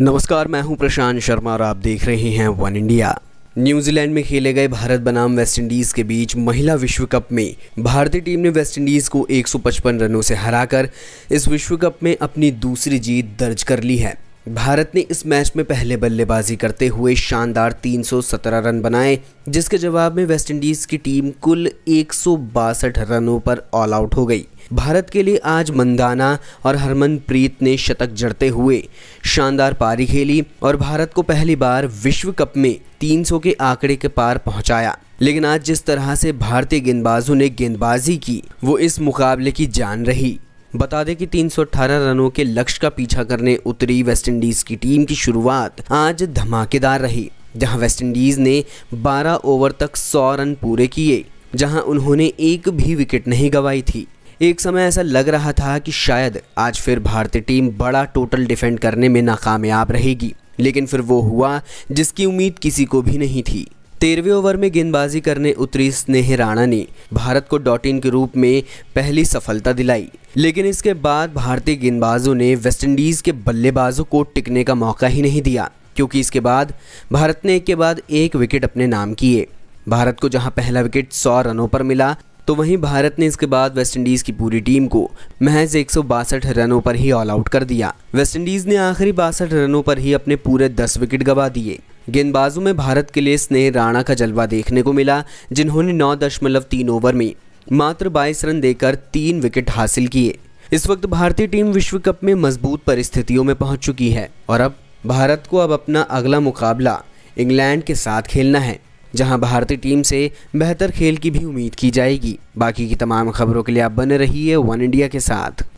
नमस्कार मैं हूं प्रशांत शर्मा और आप देख रहे हैं वन इंडिया न्यूजीलैंड में खेले गए भारत बनाम वेस्टइंडीज़ के बीच महिला विश्व कप में भारतीय टीम ने वेस्टइंडीज़ को 155 रनों से हराकर इस विश्व कप में अपनी दूसरी जीत दर्ज कर ली है भारत ने इस मैच में पहले बल्लेबाजी करते हुए शानदार 317 रन बनाए जिसके जवाब में वेस्टइंडीज की टीम कुल एक रनों पर ऑल आउट हो गई भारत के लिए आज मंदाना और हरमनप्रीत ने शतक जड़ते हुए शानदार पारी खेली और भारत को पहली बार विश्व कप में 300 के आंकड़े के पार पहुंचाया लेकिन आज जिस तरह से भारतीय गेंदबाजों ने गेंदबाजी की वो इस मुकाबले की जान रही बता दें कि 318 रनों के लक्ष्य का पीछा करने उतरी वेस्टइंडीज की टीम की शुरुआत आज धमाकेदार रही जहां वेस्टइंडीज ने 12 ओवर तक 100 रन पूरे किए जहां उन्होंने एक भी विकेट नहीं गवाई थी एक समय ऐसा लग रहा था कि शायद आज फिर भारतीय टीम बड़ा टोटल डिफेंड करने में नाकामयाब रहेगी लेकिन फिर वो हुआ जिसकी उम्मीद किसी को भी नहीं थी तेरहवें ओवर में गेंदबाजी करने उतरी स्नेह राणा ने भारत को डॉट इन के रूप में पहली सफलता दिलाई लेकिन इसके बाद भारतीय गेंदबाजों ने वेस्टइंडीज के बल्लेबाजों को टिकने का मौका ही नहीं दिया क्योंकि इसके बाद भारत ने एक के बाद एक विकेट अपने नाम किए भारत को जहां पहला विकेट 100 रनों पर मिला तो वहीं भारत ने इसके बाद वेस्टइंडीज़ की पूरी टीम को महज एक रनों पर ही ऑल आउट कर दिया वेस्टइंडीज़ ने आखिरी बासठ रनों पर ही अपने पूरे 10 विकेट गवा दिए गेंदबाजों में भारत के लिए स्नेह राणा का जलवा देखने को मिला जिन्होंने नौ दशमलव तीन ओवर में मात्र 22 रन देकर तीन विकेट हासिल किए इस वक्त भारतीय टीम विश्व कप में मजबूत परिस्थितियों में पहुंच चुकी है और अब भारत को अब अपना अगला मुकाबला इंग्लैंड के साथ खेलना है जहां भारतीय टीम से बेहतर खेल की भी उम्मीद की जाएगी बाकी की तमाम खबरों के लिए आप बने रहिए वन इंडिया के साथ